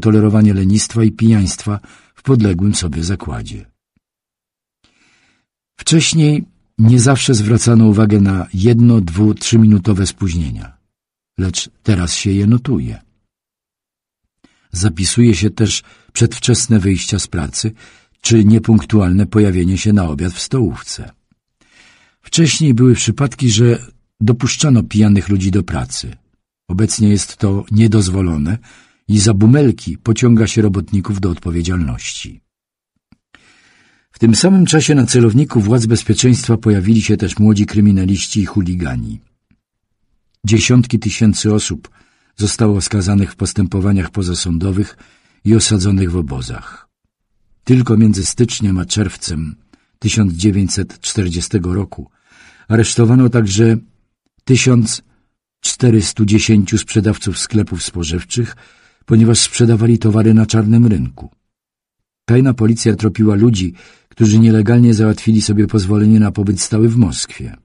tolerowanie lenistwa i pijaństwa w podległym sobie zakładzie. Wcześniej nie zawsze zwracano uwagę na jedno, dwu, trzyminutowe spóźnienia, lecz teraz się je notuje. Zapisuje się też przedwczesne wyjścia z pracy czy niepunktualne pojawienie się na obiad w stołówce. Wcześniej były przypadki, że dopuszczano pijanych ludzi do pracy. Obecnie jest to niedozwolone, i za bumelki pociąga się robotników do odpowiedzialności. W tym samym czasie na celowniku władz bezpieczeństwa pojawili się też młodzi kryminaliści i chuligani. Dziesiątki tysięcy osób zostało skazanych w postępowaniach pozasądowych i osadzonych w obozach. Tylko między styczniem a czerwcem 1940 roku aresztowano także 1410 sprzedawców sklepów spożywczych ponieważ sprzedawali towary na czarnym rynku. Tajna policja tropiła ludzi, którzy nielegalnie załatwili sobie pozwolenie na pobyt stały w Moskwie.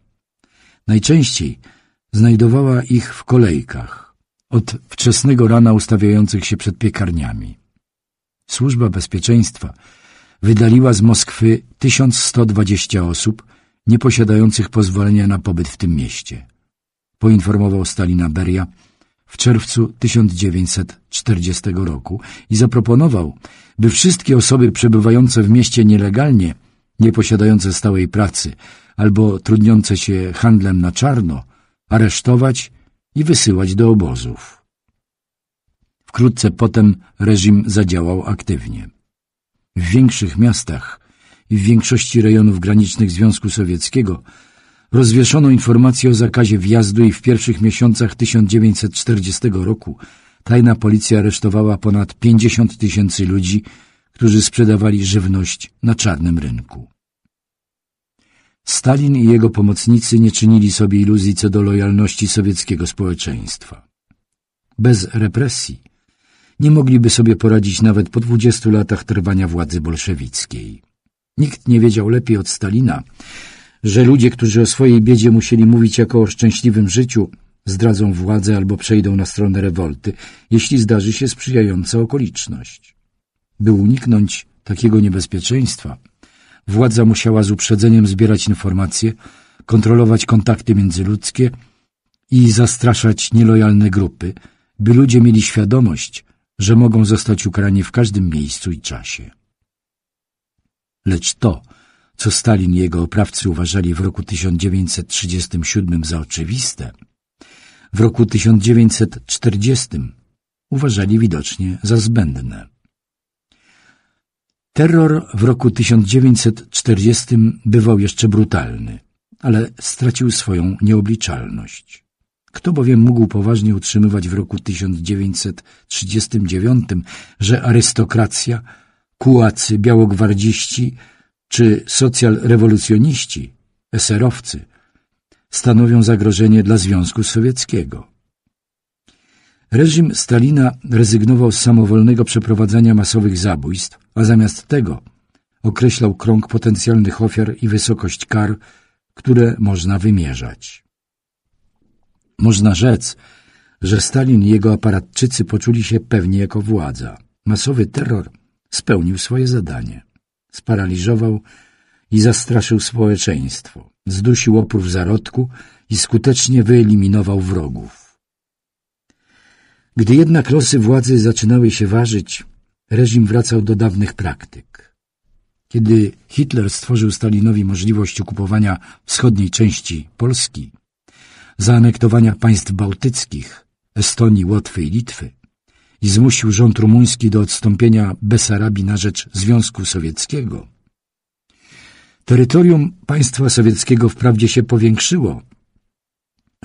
Najczęściej znajdowała ich w kolejkach, od wczesnego rana ustawiających się przed piekarniami. Służba Bezpieczeństwa wydaliła z Moskwy 1120 osób nieposiadających pozwolenia na pobyt w tym mieście. Poinformował Stalina Beria, w czerwcu 1940 roku i zaproponował, by wszystkie osoby przebywające w mieście nielegalnie, nie posiadające stałej pracy albo trudniące się handlem na czarno, aresztować i wysyłać do obozów. Wkrótce potem reżim zadziałał aktywnie. W większych miastach i w większości rejonów granicznych Związku Sowieckiego rozwieszono informacje o zakazie wjazdu i w pierwszych miesiącach 1940 roku tajna policja aresztowała ponad 50 tysięcy ludzi, którzy sprzedawali żywność na czarnym rynku. Stalin i jego pomocnicy nie czynili sobie iluzji co do lojalności sowieckiego społeczeństwa. Bez represji nie mogliby sobie poradzić nawet po 20 latach trwania władzy bolszewickiej. Nikt nie wiedział lepiej od Stalina, że ludzie, którzy o swojej biedzie musieli mówić jako o szczęśliwym życiu, zdradzą władzę albo przejdą na stronę rewolty, jeśli zdarzy się sprzyjająca okoliczność. By uniknąć takiego niebezpieczeństwa, władza musiała z uprzedzeniem zbierać informacje, kontrolować kontakty międzyludzkie i zastraszać nielojalne grupy, by ludzie mieli świadomość, że mogą zostać ukarani w każdym miejscu i czasie. Lecz to, co Stalin i jego oprawcy uważali w roku 1937 za oczywiste, w roku 1940 uważali widocznie za zbędne. Terror w roku 1940 bywał jeszcze brutalny, ale stracił swoją nieobliczalność. Kto bowiem mógł poważnie utrzymywać w roku 1939, że arystokracja, kułacy, białogwardziści czy socjalrewolucjoniści, eserowcy, stanowią zagrożenie dla Związku Sowieckiego. Reżim Stalina rezygnował z samowolnego przeprowadzania masowych zabójstw, a zamiast tego określał krąg potencjalnych ofiar i wysokość kar, które można wymierzać. Można rzec, że Stalin i jego aparatczycy poczuli się pewnie jako władza. Masowy terror spełnił swoje zadanie. Sparaliżował i zastraszył społeczeństwo. Zdusił opór w zarodku i skutecznie wyeliminował wrogów. Gdy jednak losy władzy zaczynały się ważyć, reżim wracał do dawnych praktyk. Kiedy Hitler stworzył Stalinowi możliwość okupowania wschodniej części Polski, zaanektowania państw bałtyckich, Estonii, Łotwy i Litwy, i zmusił rząd rumuński do odstąpienia Besarabii na rzecz Związku Sowieckiego. Terytorium państwa sowieckiego wprawdzie się powiększyło,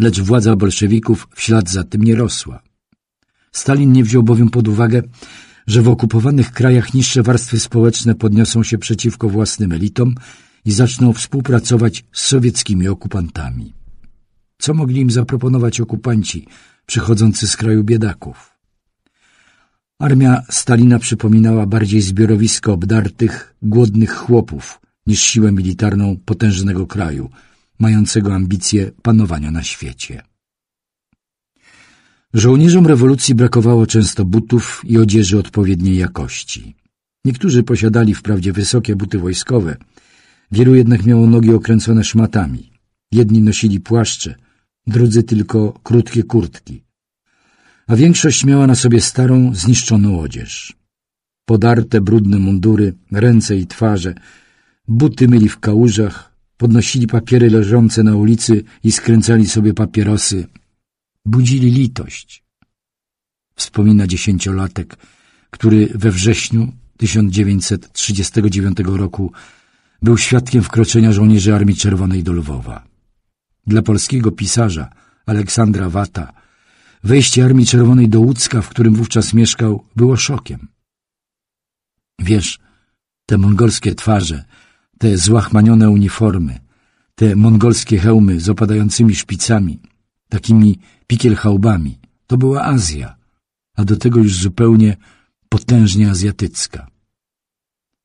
lecz władza bolszewików w ślad za tym nie rosła. Stalin nie wziął bowiem pod uwagę, że w okupowanych krajach niższe warstwy społeczne podniosą się przeciwko własnym elitom i zaczną współpracować z sowieckimi okupantami. Co mogli im zaproponować okupanci przychodzący z kraju biedaków? Armia Stalina przypominała bardziej zbiorowisko obdartych, głodnych chłopów niż siłę militarną potężnego kraju, mającego ambicje panowania na świecie. Żołnierzom rewolucji brakowało często butów i odzieży odpowiedniej jakości. Niektórzy posiadali wprawdzie wysokie buty wojskowe, wielu jednak miało nogi okręcone szmatami. Jedni nosili płaszcze, drudzy tylko krótkie kurtki a większość miała na sobie starą, zniszczoną odzież. Podarte, brudne mundury, ręce i twarze, buty myli w kałużach, podnosili papiery leżące na ulicy i skręcali sobie papierosy. Budzili litość. Wspomina dziesięciolatek, który we wrześniu 1939 roku był świadkiem wkroczenia żołnierzy Armii Czerwonej do Lwowa. Dla polskiego pisarza Aleksandra Wata Wejście Armii Czerwonej do Łódzka, w którym wówczas mieszkał, było szokiem. Wiesz, te mongolskie twarze, te złachmanione uniformy, te mongolskie hełmy z opadającymi szpicami, takimi pikielchałbami, to była Azja, a do tego już zupełnie potężnie azjatycka.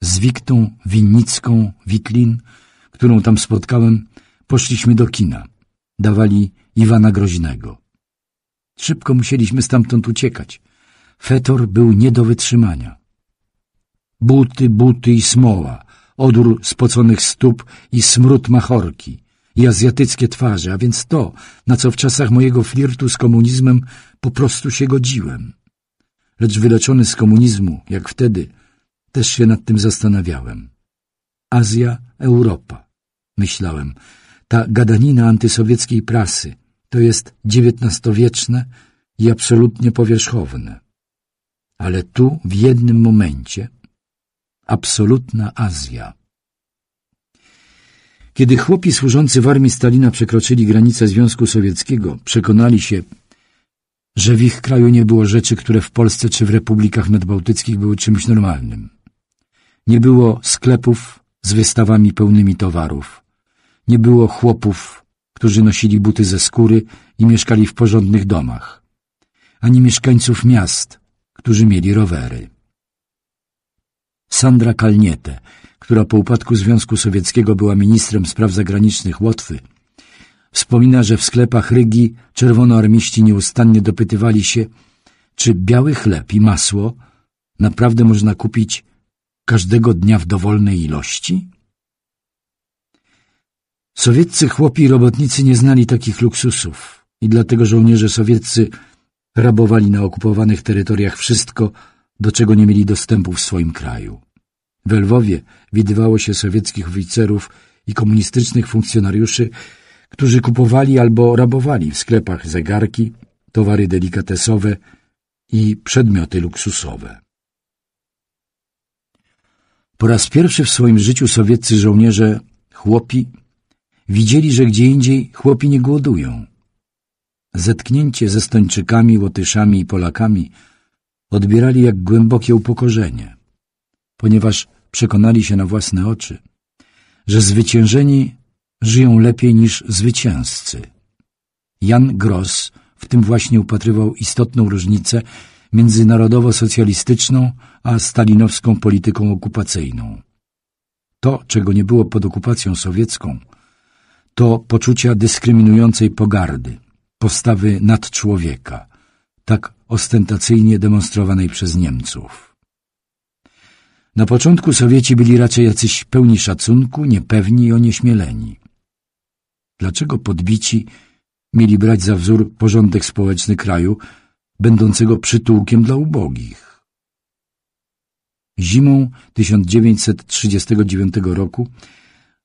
Z Wiktą Winnicką Witlin, którą tam spotkałem, poszliśmy do kina. Dawali Iwana Groźnego. Szybko musieliśmy stamtąd uciekać. Fetor był nie do wytrzymania. Buty, buty i smoła, odór spoconych stóp i smród machorki i azjatyckie twarze, a więc to, na co w czasach mojego flirtu z komunizmem po prostu się godziłem. Lecz wyleczony z komunizmu, jak wtedy, też się nad tym zastanawiałem. Azja, Europa, myślałem, ta gadanina antysowieckiej prasy, to jest XIX-wieczne i absolutnie powierzchowne. Ale tu w jednym momencie absolutna Azja. Kiedy chłopi służący w armii Stalina przekroczyli granicę Związku Sowieckiego, przekonali się, że w ich kraju nie było rzeczy, które w Polsce czy w republikach nadbałtyckich były czymś normalnym. Nie było sklepów z wystawami pełnymi towarów. Nie było chłopów którzy nosili buty ze skóry i mieszkali w porządnych domach, ani mieszkańców miast, którzy mieli rowery. Sandra Kalniete, która po upadku Związku Sowieckiego była ministrem spraw zagranicznych Łotwy, wspomina, że w sklepach Rygi czerwonoarmiści nieustannie dopytywali się, czy biały chleb i masło naprawdę można kupić każdego dnia w dowolnej ilości? Sowieccy chłopi i robotnicy nie znali takich luksusów i dlatego żołnierze sowieccy rabowali na okupowanych terytoriach wszystko, do czego nie mieli dostępu w swoim kraju. W Lwowie widywało się sowieckich oficerów i komunistycznych funkcjonariuszy, którzy kupowali albo rabowali w sklepach zegarki, towary delikatesowe i przedmioty luksusowe. Po raz pierwszy w swoim życiu sowieccy żołnierze, chłopi Widzieli, że gdzie indziej chłopi nie głodują. Zetknięcie ze Stończykami, Łotyszami i Polakami odbierali jak głębokie upokorzenie, ponieważ przekonali się na własne oczy, że zwyciężeni żyją lepiej niż zwycięzcy. Jan Gross w tym właśnie upatrywał istotną różnicę między narodowo-socjalistyczną a stalinowską polityką okupacyjną. To, czego nie było pod okupacją sowiecką, to poczucia dyskryminującej pogardy, postawy nadczłowieka, tak ostentacyjnie demonstrowanej przez Niemców. Na początku Sowieci byli raczej jacyś pełni szacunku, niepewni i onieśmieleni. Dlaczego podbici mieli brać za wzór porządek społeczny kraju, będącego przytułkiem dla ubogich? Zimą 1939 roku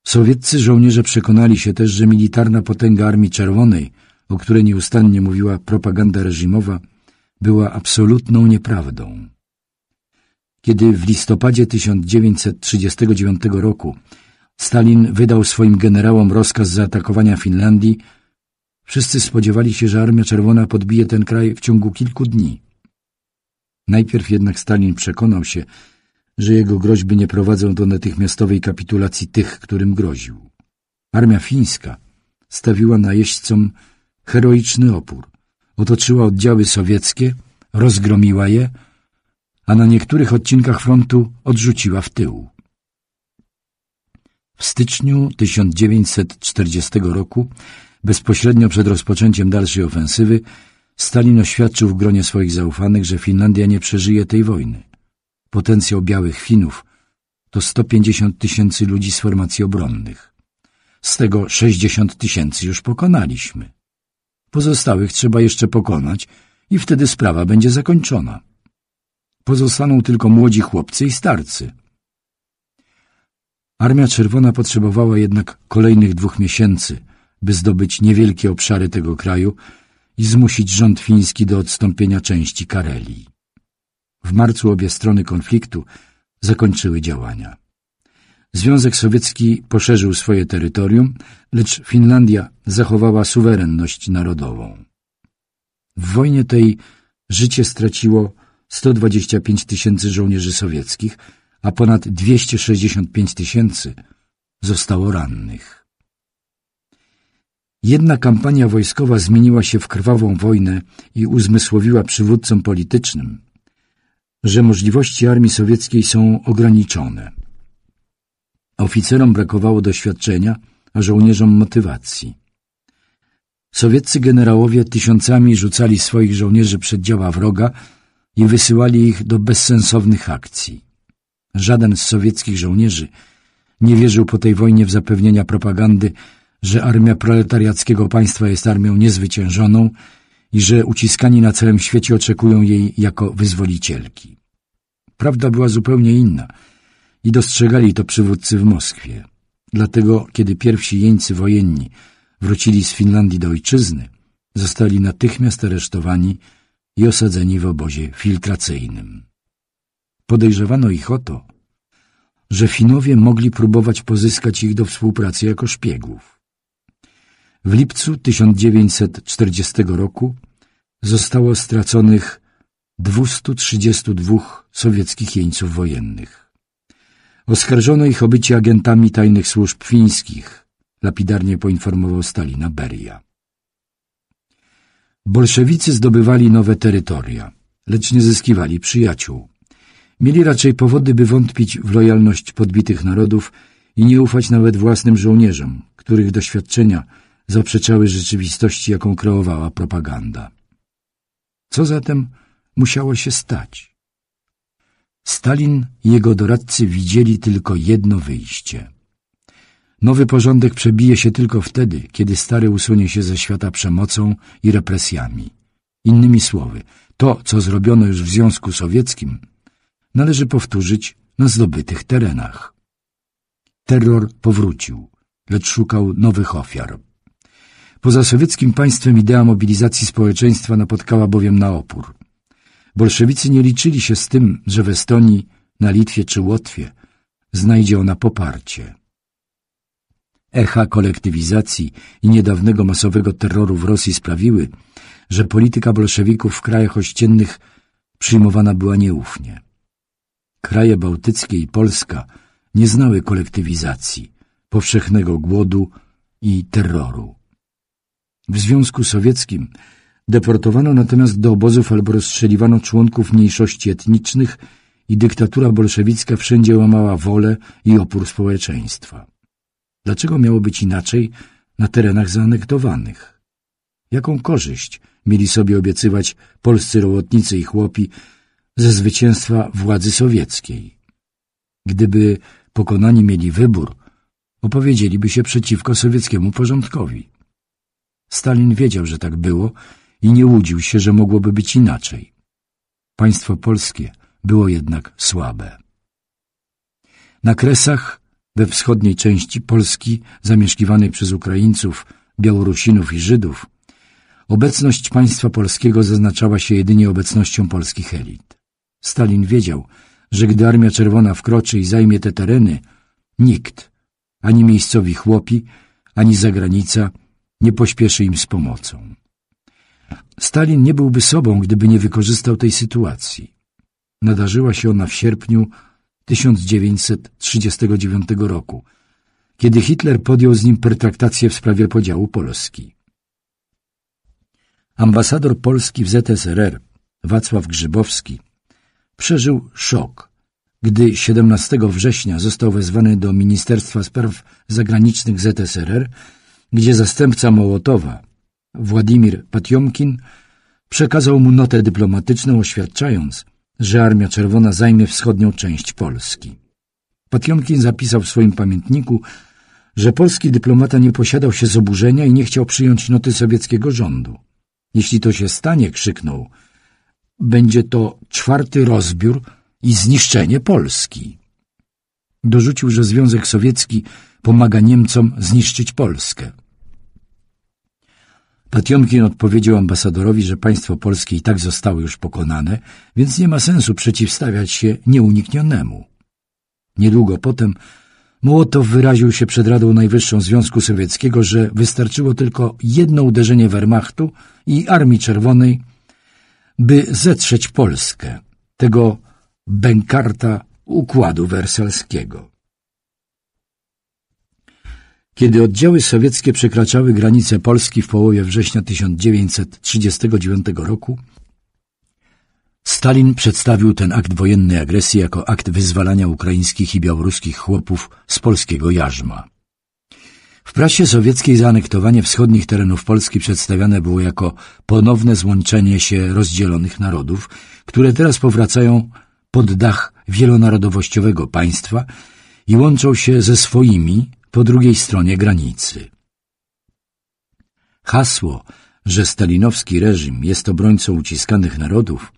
Sowieccy żołnierze przekonali się też, że militarna potęga Armii Czerwonej, o której nieustannie mówiła propaganda reżimowa, była absolutną nieprawdą. Kiedy w listopadzie 1939 roku Stalin wydał swoim generałom rozkaz zaatakowania Finlandii, wszyscy spodziewali się, że Armia Czerwona podbije ten kraj w ciągu kilku dni. Najpierw jednak Stalin przekonał się, że jego groźby nie prowadzą do natychmiastowej kapitulacji tych, którym groził. Armia fińska stawiła najeźdźcom heroiczny opór, otoczyła oddziały sowieckie, rozgromiła je, a na niektórych odcinkach frontu odrzuciła w tył. W styczniu 1940 roku, bezpośrednio przed rozpoczęciem dalszej ofensywy, Stalin oświadczył w gronie swoich zaufanych, że Finlandia nie przeżyje tej wojny. Potencjał białych Finów to 150 tysięcy ludzi z formacji obronnych. Z tego 60 tysięcy już pokonaliśmy. Pozostałych trzeba jeszcze pokonać i wtedy sprawa będzie zakończona. Pozostaną tylko młodzi chłopcy i starcy. Armia Czerwona potrzebowała jednak kolejnych dwóch miesięcy, by zdobyć niewielkie obszary tego kraju i zmusić rząd fiński do odstąpienia części Karelii. W marcu obie strony konfliktu zakończyły działania. Związek Sowiecki poszerzył swoje terytorium, lecz Finlandia zachowała suwerenność narodową. W wojnie tej życie straciło 125 tysięcy żołnierzy sowieckich, a ponad 265 tysięcy zostało rannych. Jedna kampania wojskowa zmieniła się w krwawą wojnę i uzmysłowiła przywódcom politycznym, że możliwości armii sowieckiej są ograniczone. Oficerom brakowało doświadczenia, a żołnierzom motywacji. Sowieccy generałowie tysiącami rzucali swoich żołnierzy przed działa wroga i wysyłali ich do bezsensownych akcji. Żaden z sowieckich żołnierzy nie wierzył po tej wojnie w zapewnienia propagandy, że armia proletariackiego państwa jest armią niezwyciężoną i że uciskani na całym świecie oczekują jej jako wyzwolicielki. Prawda była zupełnie inna i dostrzegali to przywódcy w Moskwie. Dlatego, kiedy pierwsi jeńcy wojenni wrócili z Finlandii do ojczyzny, zostali natychmiast aresztowani i osadzeni w obozie filtracyjnym. Podejrzewano ich o to, że Finowie mogli próbować pozyskać ich do współpracy jako szpiegów. W lipcu 1940 roku zostało straconych 232 sowieckich jeńców wojennych. Oskarżono ich o bycie agentami tajnych służb fińskich, lapidarnie poinformował Stalina Beria. Bolszewicy zdobywali nowe terytoria, lecz nie zyskiwali przyjaciół. Mieli raczej powody, by wątpić w lojalność podbitych narodów i nie ufać nawet własnym żołnierzom, których doświadczenia – zaprzeczały rzeczywistości, jaką kreowała propaganda. Co zatem musiało się stać? Stalin i jego doradcy widzieli tylko jedno wyjście. Nowy porządek przebije się tylko wtedy, kiedy stary usunie się ze świata przemocą i represjami. Innymi słowy, to, co zrobiono już w Związku Sowieckim, należy powtórzyć na zdobytych terenach. Terror powrócił, lecz szukał nowych ofiar. Poza sowieckim państwem idea mobilizacji społeczeństwa napotkała bowiem na opór. Bolszewicy nie liczyli się z tym, że w Estonii, na Litwie czy Łotwie znajdzie ona poparcie. Echa kolektywizacji i niedawnego masowego terroru w Rosji sprawiły, że polityka bolszewików w krajach ościennych przyjmowana była nieufnie. Kraje bałtyckie i Polska nie znały kolektywizacji, powszechnego głodu i terroru. W Związku Sowieckim deportowano natomiast do obozów albo rozstrzeliwano członków mniejszości etnicznych i dyktatura bolszewicka wszędzie łamała wolę i opór społeczeństwa. Dlaczego miało być inaczej na terenach zaanektowanych? Jaką korzyść mieli sobie obiecywać polscy robotnicy i chłopi ze zwycięstwa władzy sowieckiej? Gdyby pokonani mieli wybór, opowiedzieliby się przeciwko sowieckiemu porządkowi. Stalin wiedział, że tak było i nie łudził się, że mogłoby być inaczej. Państwo polskie było jednak słabe. Na Kresach, we wschodniej części Polski, zamieszkiwanej przez Ukraińców, Białorusinów i Żydów, obecność państwa polskiego zaznaczała się jedynie obecnością polskich elit. Stalin wiedział, że gdy Armia Czerwona wkroczy i zajmie te tereny, nikt, ani miejscowi chłopi, ani zagranica, nie pośpieszy im z pomocą. Stalin nie byłby sobą, gdyby nie wykorzystał tej sytuacji. Nadarzyła się ona w sierpniu 1939 roku, kiedy Hitler podjął z nim pertraktację w sprawie podziału Polski. Ambasador Polski w ZSRR, Wacław Grzybowski, przeżył szok, gdy 17 września został wezwany do Ministerstwa Spraw Zagranicznych ZSRR gdzie zastępca Mołotowa, Władimir Patiomkin, przekazał mu notę dyplomatyczną oświadczając, że Armia Czerwona zajmie wschodnią część Polski. Patiomkin zapisał w swoim pamiętniku, że polski dyplomata nie posiadał się z oburzenia i nie chciał przyjąć noty sowieckiego rządu. Jeśli to się stanie, krzyknął, będzie to czwarty rozbiór i zniszczenie Polski. Dorzucił, że Związek Sowiecki pomaga Niemcom zniszczyć Polskę. Patiomkin odpowiedział ambasadorowi, że państwo polskie i tak zostało już pokonane, więc nie ma sensu przeciwstawiać się nieuniknionemu. Niedługo potem Mołotow wyraził się przed Radą Najwyższą Związku Sowieckiego, że wystarczyło tylko jedno uderzenie Wehrmachtu i Armii Czerwonej, by zetrzeć Polskę, tego bękarta układu wersalskiego. Kiedy oddziały sowieckie przekraczały granice Polski w połowie września 1939 roku, Stalin przedstawił ten akt wojennej agresji jako akt wyzwalania ukraińskich i białoruskich chłopów z polskiego jarzma. W prasie sowieckiej zaanektowanie wschodnich terenów Polski przedstawiane było jako ponowne złączenie się rozdzielonych narodów, które teraz powracają pod dach wielonarodowościowego państwa i łączą się ze swoimi, po drugiej stronie granicy. Hasło, że stalinowski reżim jest obrońcą uciskanych narodów,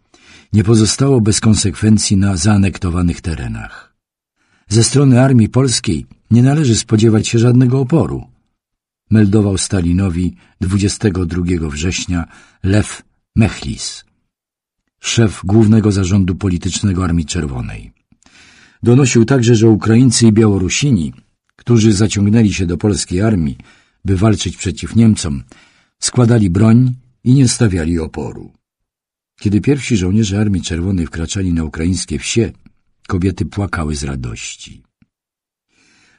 nie pozostało bez konsekwencji na zaanektowanych terenach. Ze strony armii polskiej nie należy spodziewać się żadnego oporu, meldował Stalinowi 22 września Lew Mechlis, szef Głównego Zarządu Politycznego Armii Czerwonej. Donosił także, że Ukraińcy i Białorusini – którzy zaciągnęli się do polskiej armii, by walczyć przeciw Niemcom, składali broń i nie stawiali oporu. Kiedy pierwsi żołnierze Armii Czerwonej wkraczali na ukraińskie wsie, kobiety płakały z radości.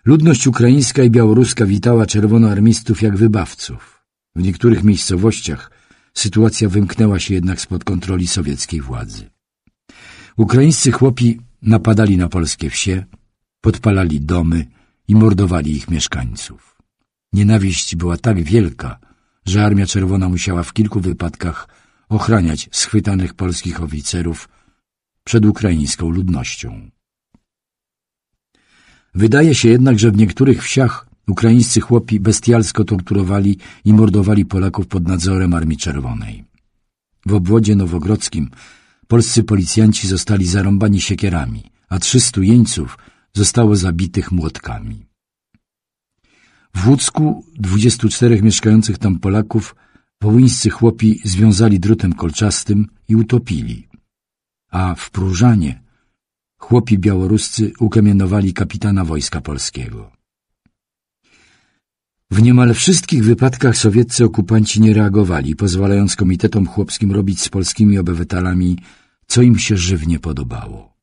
Ludność ukraińska i białoruska witała czerwonoarmistów jak wybawców. W niektórych miejscowościach sytuacja wymknęła się jednak spod kontroli sowieckiej władzy. Ukraińscy chłopi napadali na polskie wsie, podpalali domy, i mordowali ich mieszkańców. Nienawiść była tak wielka, że Armia Czerwona musiała w kilku wypadkach ochraniać schwytanych polskich oficerów przed ukraińską ludnością. Wydaje się jednak, że w niektórych wsiach ukraińscy chłopi bestialsko torturowali i mordowali Polaków pod nadzorem Armii Czerwonej. W obwodzie nowogrodzkim polscy policjanci zostali zarąbani siekierami, a 300 jeńców – zostało zabitych młotkami. W Łódzku 24 mieszkających tam Polaków wołyńscy chłopi związali drutem kolczastym i utopili, a w Próżanie chłopi białoruscy ukamienowali kapitana Wojska Polskiego. W niemal wszystkich wypadkach sowieccy okupanci nie reagowali, pozwalając komitetom chłopskim robić z polskimi obywatelami, co im się żywnie podobało.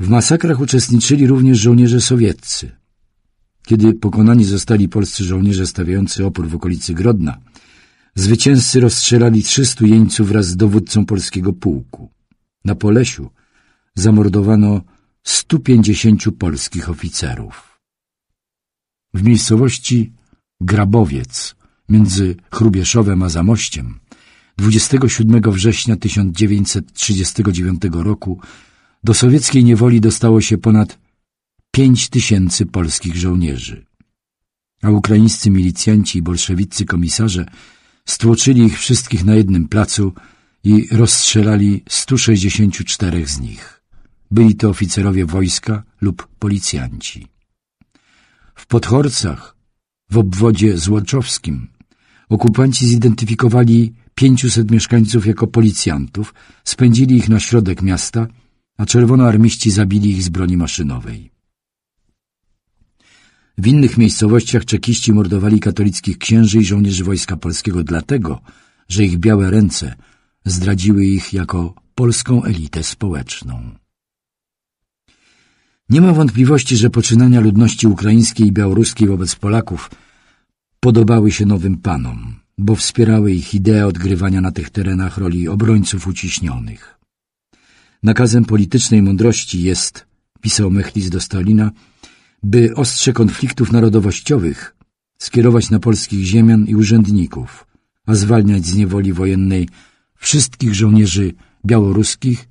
W masakrach uczestniczyli również żołnierze sowieccy. Kiedy pokonani zostali polscy żołnierze stawiający opór w okolicy Grodna, zwycięzcy rozstrzelali 300 jeńców wraz z dowódcą polskiego pułku. Na Polesiu zamordowano 150 polskich oficerów. W miejscowości Grabowiec między Chrubieszowem a Zamościem 27 września 1939 roku do sowieckiej niewoli dostało się ponad 5 tysięcy polskich żołnierzy. A ukraińscy milicjanci i bolszewiccy komisarze stłoczyli ich wszystkich na jednym placu i rozstrzelali 164 z nich. Byli to oficerowie wojska lub policjanci. W Podhorcach, w obwodzie złoczowskim, okupanci zidentyfikowali 500 mieszkańców jako policjantów, spędzili ich na środek miasta – a czerwonoarmiści zabili ich z broni maszynowej. W innych miejscowościach czekiści mordowali katolickich księży i żołnierzy Wojska Polskiego dlatego, że ich białe ręce zdradziły ich jako polską elitę społeczną. Nie ma wątpliwości, że poczynania ludności ukraińskiej i białoruskiej wobec Polaków podobały się nowym panom, bo wspierały ich ideę odgrywania na tych terenach roli obrońców uciśnionych. Nakazem politycznej mądrości jest, pisał Mechlis do Stalina, by ostrze konfliktów narodowościowych skierować na polskich ziemian i urzędników, a zwalniać z niewoli wojennej wszystkich żołnierzy białoruskich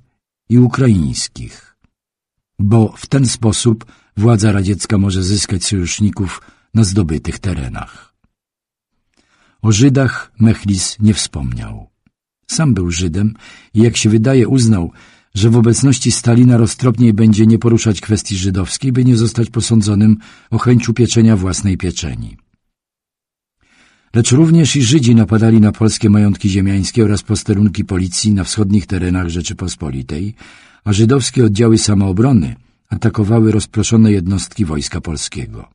i ukraińskich. Bo w ten sposób władza radziecka może zyskać sojuszników na zdobytych terenach. O Żydach Mechlis nie wspomniał. Sam był Żydem i jak się wydaje uznał, że w obecności Stalina roztropniej będzie nie poruszać kwestii żydowskiej, by nie zostać posądzonym o chęć upieczenia własnej pieczeni. Lecz również i Żydzi napadali na polskie majątki ziemiańskie oraz posterunki policji na wschodnich terenach Rzeczypospolitej, a żydowskie oddziały samoobrony atakowały rozproszone jednostki Wojska Polskiego.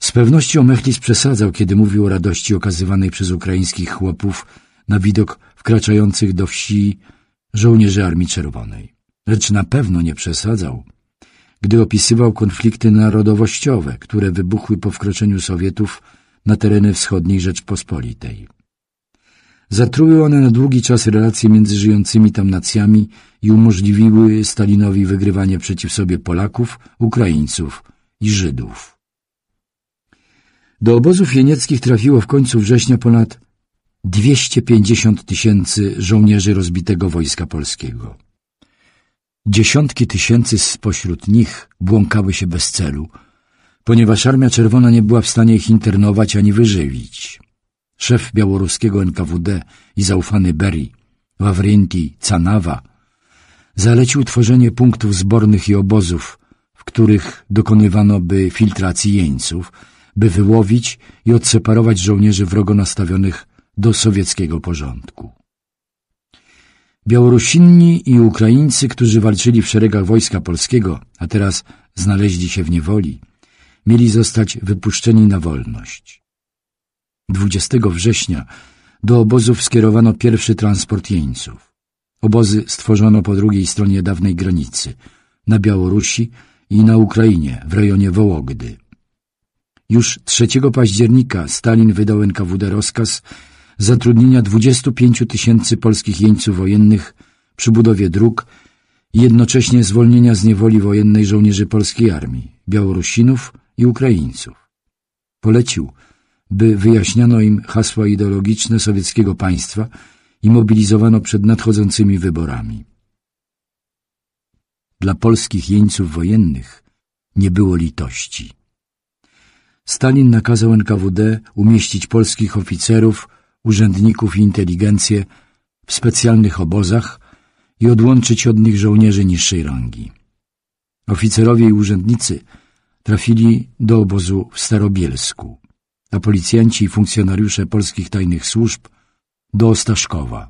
Z pewnością Mechlis przesadzał, kiedy mówił o radości okazywanej przez ukraińskich chłopów na widok wkraczających do wsi żołnierzy Armii Czerwonej, lecz na pewno nie przesadzał, gdy opisywał konflikty narodowościowe, które wybuchły po wkroczeniu Sowietów na tereny wschodniej Rzeczpospolitej. Zatruły one na długi czas relacje między żyjącymi tam nacjami i umożliwiły Stalinowi wygrywanie przeciw sobie Polaków, Ukraińców i Żydów. Do obozów jenieckich trafiło w końcu września ponad 250 tysięcy żołnierzy rozbitego Wojska Polskiego. Dziesiątki tysięcy spośród nich błąkały się bez celu, ponieważ Armia Czerwona nie była w stanie ich internować ani wyżywić. Szef białoruskiego NKWD i zaufany Berry, Wawrinti Canawa, zalecił tworzenie punktów zbornych i obozów, w których dokonywano by filtracji jeńców, by wyłowić i odseparować żołnierzy wrogo nastawionych do sowieckiego porządku. Białorusinni i Ukraińcy, którzy walczyli w szeregach Wojska Polskiego, a teraz znaleźli się w niewoli, mieli zostać wypuszczeni na wolność. 20 września do obozów skierowano pierwszy transport jeńców. Obozy stworzono po drugiej stronie dawnej granicy, na Białorusi i na Ukrainie, w rejonie Wołogdy. Już 3 października Stalin wydał NKWD rozkaz zatrudnienia 25 tysięcy polskich jeńców wojennych przy budowie dróg i jednocześnie zwolnienia z niewoli wojennej żołnierzy polskiej armii, Białorusinów i Ukraińców. Polecił, by wyjaśniano im hasła ideologiczne sowieckiego państwa i mobilizowano przed nadchodzącymi wyborami. Dla polskich jeńców wojennych nie było litości. Stalin nakazał NKWD umieścić polskich oficerów urzędników i inteligencję w specjalnych obozach i odłączyć od nich żołnierzy niższej rangi. Oficerowie i urzędnicy trafili do obozu w Starobielsku, a policjanci i funkcjonariusze polskich tajnych służb do Ostaszkowa.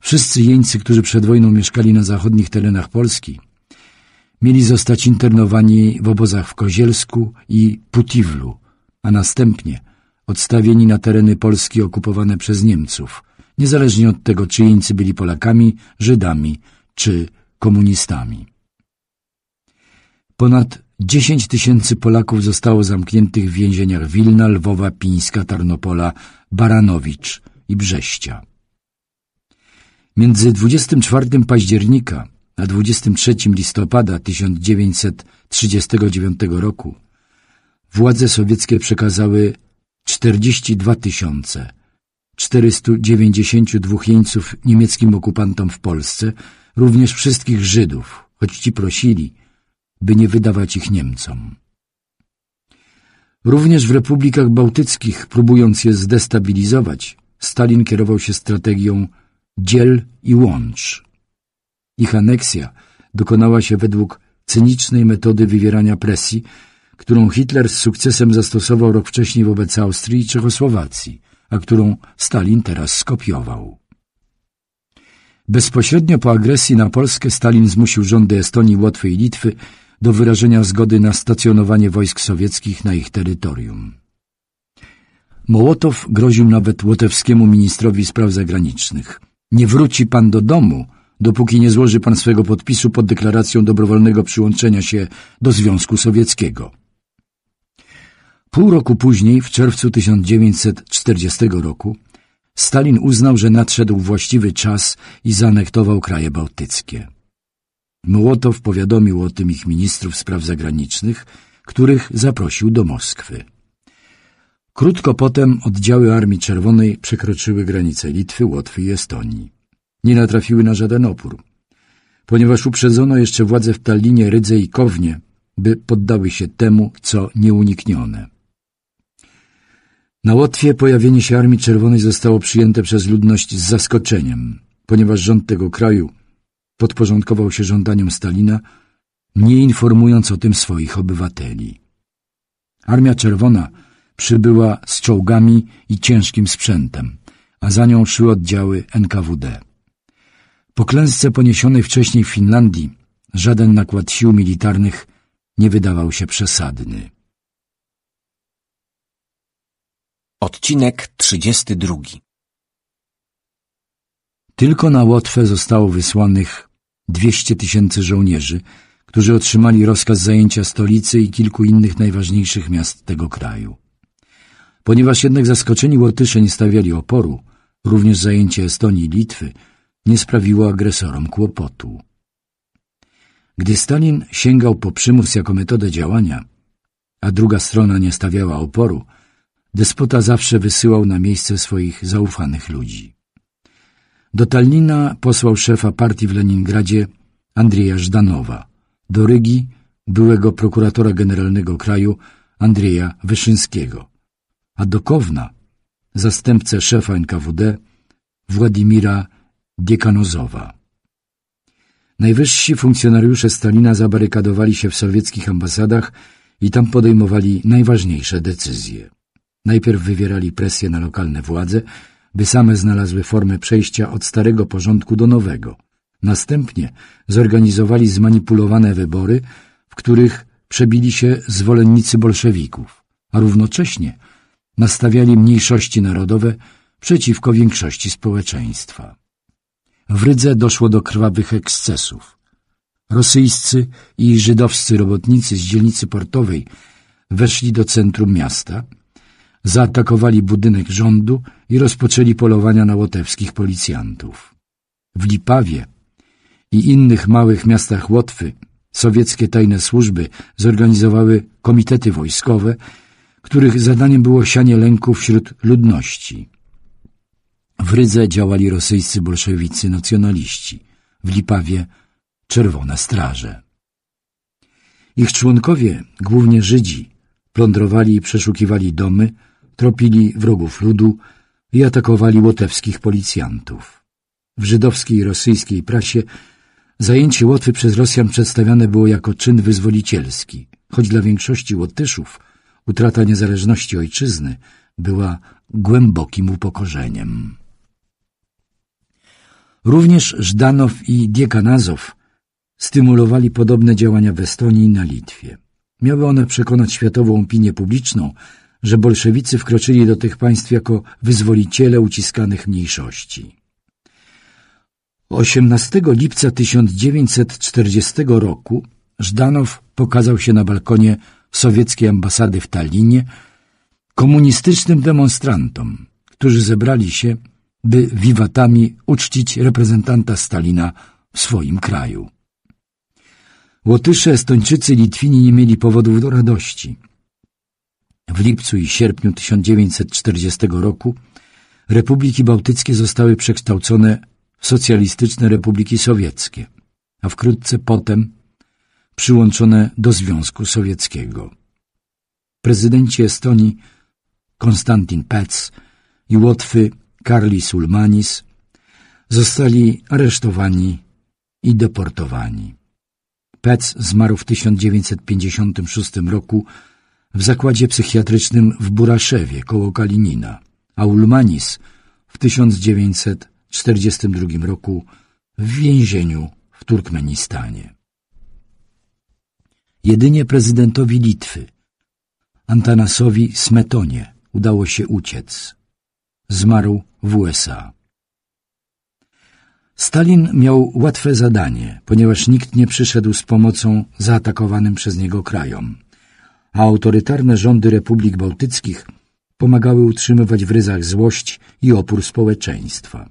Wszyscy jeńcy, którzy przed wojną mieszkali na zachodnich terenach Polski, mieli zostać internowani w obozach w Kozielsku i Putiwlu, a następnie – odstawieni na tereny Polski okupowane przez Niemców, niezależnie od tego, czy jeńcy byli Polakami, Żydami czy komunistami. Ponad 10 tysięcy Polaków zostało zamkniętych w więzieniach Wilna, Lwowa, Pińska, Tarnopola, Baranowicz i Brześcia. Między 24 października a 23 listopada 1939 roku władze sowieckie przekazały 42 tysiące 492 jeńców niemieckim okupantom w Polsce, również wszystkich Żydów, choć ci prosili, by nie wydawać ich Niemcom. Również w republikach bałtyckich, próbując je zdestabilizować, Stalin kierował się strategią dziel i łącz. Ich aneksja dokonała się według cynicznej metody wywierania presji którą Hitler z sukcesem zastosował rok wcześniej wobec Austrii i Czechosłowacji, a którą Stalin teraz skopiował. Bezpośrednio po agresji na Polskę Stalin zmusił rządy Estonii, Łotwy i Litwy do wyrażenia zgody na stacjonowanie wojsk sowieckich na ich terytorium. Mołotow groził nawet łotewskiemu ministrowi spraw zagranicznych. Nie wróci pan do domu, dopóki nie złoży pan swego podpisu pod deklaracją dobrowolnego przyłączenia się do Związku Sowieckiego. Pół roku później, w czerwcu 1940 roku, Stalin uznał, że nadszedł właściwy czas i zaanektował kraje bałtyckie. Mołotow powiadomił o tym ich ministrów spraw zagranicznych, których zaprosił do Moskwy. Krótko potem oddziały Armii Czerwonej przekroczyły granice Litwy, Łotwy i Estonii. Nie natrafiły na żaden opór. Ponieważ uprzedzono jeszcze władze w Tallinie, Rydze i Kownie, by poddały się temu, co nieuniknione. Na Łotwie pojawienie się Armii Czerwonej zostało przyjęte przez ludność z zaskoczeniem, ponieważ rząd tego kraju podporządkował się żądaniom Stalina, nie informując o tym swoich obywateli. Armia Czerwona przybyła z czołgami i ciężkim sprzętem, a za nią szły oddziały NKWD. Po klęsce poniesionej wcześniej w Finlandii żaden nakład sił militarnych nie wydawał się przesadny. Odcinek 32 Tylko na Łotwę zostało wysłanych 200 tysięcy żołnierzy, którzy otrzymali rozkaz zajęcia stolicy i kilku innych najważniejszych miast tego kraju. Ponieważ jednak zaskoczeni Łotysze nie stawiali oporu, również zajęcie Estonii i Litwy nie sprawiło agresorom kłopotu. Gdy Stalin sięgał po przymus jako metodę działania, a druga strona nie stawiała oporu, Despota zawsze wysyłał na miejsce swoich zaufanych ludzi. Do Tallina posłał szefa partii w Leningradzie Andrzeja Żdanowa, do Rygi byłego prokuratora generalnego kraju Andrzeja Wyszyńskiego, a do Kowna zastępcę szefa NKWD Władimira Diekanozowa. Najwyżsi funkcjonariusze Stalina zabarykadowali się w sowieckich ambasadach i tam podejmowali najważniejsze decyzje. Najpierw wywierali presję na lokalne władze, by same znalazły formę przejścia od starego porządku do nowego. Następnie zorganizowali zmanipulowane wybory, w których przebili się zwolennicy bolszewików, a równocześnie nastawiali mniejszości narodowe przeciwko większości społeczeństwa. W Rydze doszło do krwawych ekscesów. Rosyjscy i żydowscy robotnicy z dzielnicy portowej weszli do centrum miasta – zaatakowali budynek rządu i rozpoczęli polowania na łotewskich policjantów. W Lipawie i innych małych miastach Łotwy sowieckie tajne służby zorganizowały komitety wojskowe, których zadaniem było sianie lęku wśród ludności. W Rydze działali rosyjscy bolszewicy nacjonaliści, w Lipawie Czerwone Straże. Ich członkowie, głównie Żydzi, plądrowali i przeszukiwali domy, tropili wrogów ludu i atakowali łotewskich policjantów. W żydowskiej i rosyjskiej prasie zajęcie Łotwy przez Rosjan przedstawiane było jako czyn wyzwolicielski, choć dla większości Łotyszów utrata niezależności ojczyzny była głębokim upokorzeniem. Również Żdanow i Diekanazow stymulowali podobne działania w Estonii i na Litwie. Miały one przekonać światową opinię publiczną, że bolszewicy wkroczyli do tych państw jako wyzwoliciele uciskanych mniejszości. 18 lipca 1940 roku Żdanow pokazał się na balkonie sowieckiej ambasady w Tallinie komunistycznym demonstrantom, którzy zebrali się, by wiwatami uczcić reprezentanta Stalina w swoim kraju. Łotysze, Estończycy, Litwini nie mieli powodów do radości – w lipcu i sierpniu 1940 roku republiki bałtyckie zostały przekształcone w socjalistyczne republiki sowieckie, a wkrótce potem przyłączone do Związku Sowieckiego. Prezydenci Estonii Konstantin Petz i Łotwy Karli Sulmanis zostali aresztowani i deportowani. Pec zmarł w 1956 roku w zakładzie psychiatrycznym w Buraszewie koło Kalinina, a Ulmanis w 1942 roku w więzieniu w Turkmenistanie. Jedynie prezydentowi Litwy, Antanasowi Smetonie, udało się uciec. Zmarł w USA. Stalin miał łatwe zadanie, ponieważ nikt nie przyszedł z pomocą zaatakowanym przez niego krajom a autorytarne rządy republik bałtyckich pomagały utrzymywać w ryzach złość i opór społeczeństwa.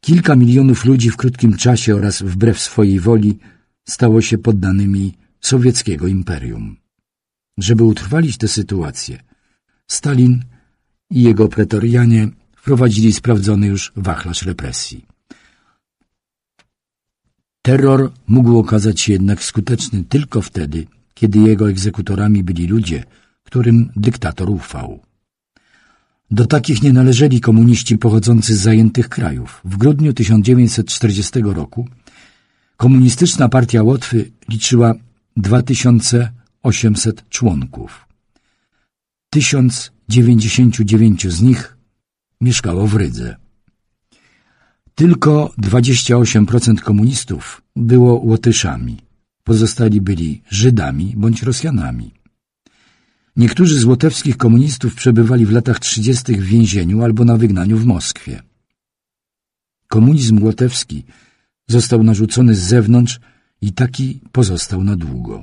Kilka milionów ludzi w krótkim czasie oraz wbrew swojej woli stało się poddanymi sowieckiego imperium. Żeby utrwalić tę sytuację, Stalin i jego pretorianie wprowadzili sprawdzony już wachlarz represji. Terror mógł okazać się jednak skuteczny tylko wtedy, kiedy jego egzekutorami byli ludzie, którym dyktator ufał. Do takich nie należeli komuniści pochodzący z zajętych krajów. W grudniu 1940 roku komunistyczna partia Łotwy liczyła 2800 członków. 1099 z nich mieszkało w Rydze. Tylko 28% komunistów było Łotyszami – pozostali byli Żydami bądź Rosjanami. Niektórzy z łotewskich komunistów przebywali w latach 30. w więzieniu albo na wygnaniu w Moskwie. Komunizm łotewski został narzucony z zewnątrz i taki pozostał na długo.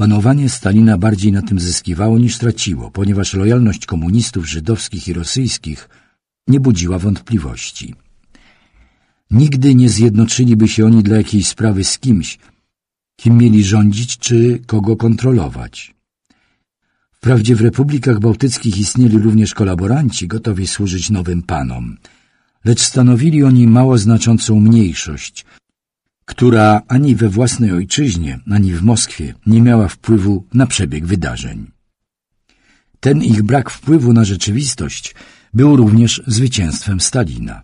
Panowanie Stalina bardziej na tym zyskiwało niż traciło, ponieważ lojalność komunistów żydowskich i rosyjskich nie budziła wątpliwości. Nigdy nie zjednoczyliby się oni dla jakiejś sprawy z kimś, kim mieli rządzić czy kogo kontrolować. Wprawdzie w republikach bałtyckich istnieli również kolaboranci gotowi służyć nowym panom, lecz stanowili oni mało znaczącą mniejszość, która ani we własnej ojczyźnie, ani w Moskwie nie miała wpływu na przebieg wydarzeń. Ten ich brak wpływu na rzeczywistość był również zwycięstwem Stalina.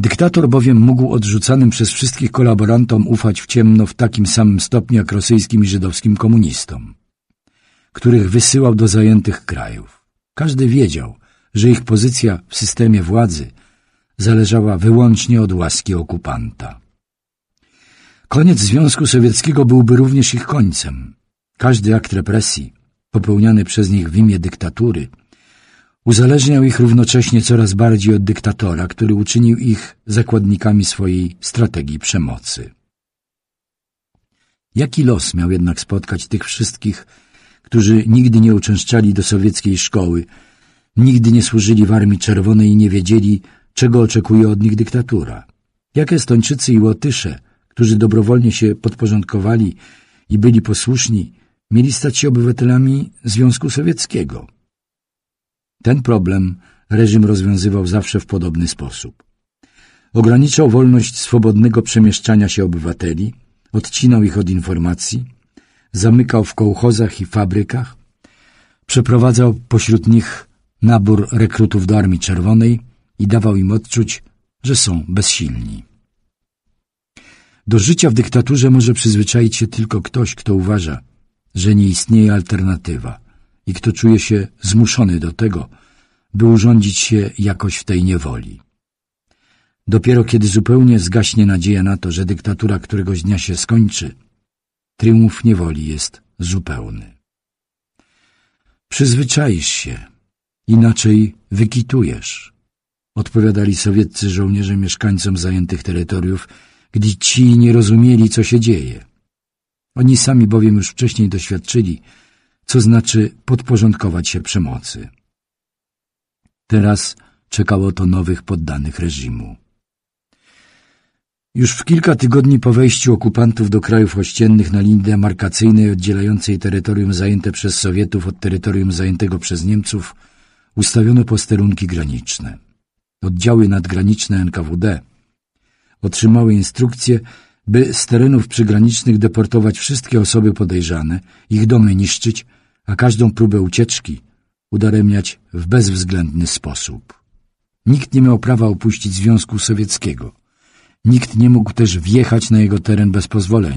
Dyktator bowiem mógł odrzucanym przez wszystkich kolaborantom ufać w ciemno w takim samym stopniu jak rosyjskim i żydowskim komunistom, których wysyłał do zajętych krajów. Każdy wiedział, że ich pozycja w systemie władzy zależała wyłącznie od łaski okupanta. Koniec Związku Sowieckiego byłby również ich końcem. Każdy akt represji, popełniany przez nich w imię dyktatury, Uzależniał ich równocześnie coraz bardziej od dyktatora, który uczynił ich zakładnikami swojej strategii przemocy. Jaki los miał jednak spotkać tych wszystkich, którzy nigdy nie uczęszczali do sowieckiej szkoły, nigdy nie służyli w Armii Czerwonej i nie wiedzieli, czego oczekuje od nich dyktatura? Jak Estończycy i Łotysze, którzy dobrowolnie się podporządkowali i byli posłuszni, mieli stać się obywatelami Związku Sowieckiego? Ten problem reżim rozwiązywał zawsze w podobny sposób. Ograniczał wolność swobodnego przemieszczania się obywateli, odcinał ich od informacji, zamykał w kołchozach i fabrykach, przeprowadzał pośród nich nabór rekrutów do Armii Czerwonej i dawał im odczuć, że są bezsilni. Do życia w dyktaturze może przyzwyczaić się tylko ktoś, kto uważa, że nie istnieje alternatywa – i kto czuje się zmuszony do tego, by urządzić się jakoś w tej niewoli. Dopiero kiedy zupełnie zgaśnie nadzieja na to, że dyktatura któregoś dnia się skończy, triumf niewoli jest zupełny. Przyzwyczaisz się, inaczej wykitujesz, odpowiadali sowieccy żołnierze mieszkańcom zajętych terytoriów, gdy ci nie rozumieli, co się dzieje. Oni sami bowiem już wcześniej doświadczyli, co znaczy podporządkować się przemocy. Teraz czekało to nowych poddanych reżimu. Już w kilka tygodni po wejściu okupantów do krajów ościennych na linii demarkacyjnej oddzielającej terytorium zajęte przez Sowietów od terytorium zajętego przez Niemców ustawiono posterunki graniczne. Oddziały nadgraniczne NKWD otrzymały instrukcję, by z terenów przygranicznych deportować wszystkie osoby podejrzane, ich domy niszczyć a każdą próbę ucieczki udaremniać w bezwzględny sposób. Nikt nie miał prawa opuścić Związku Sowieckiego. Nikt nie mógł też wjechać na jego teren bez pozwolenia.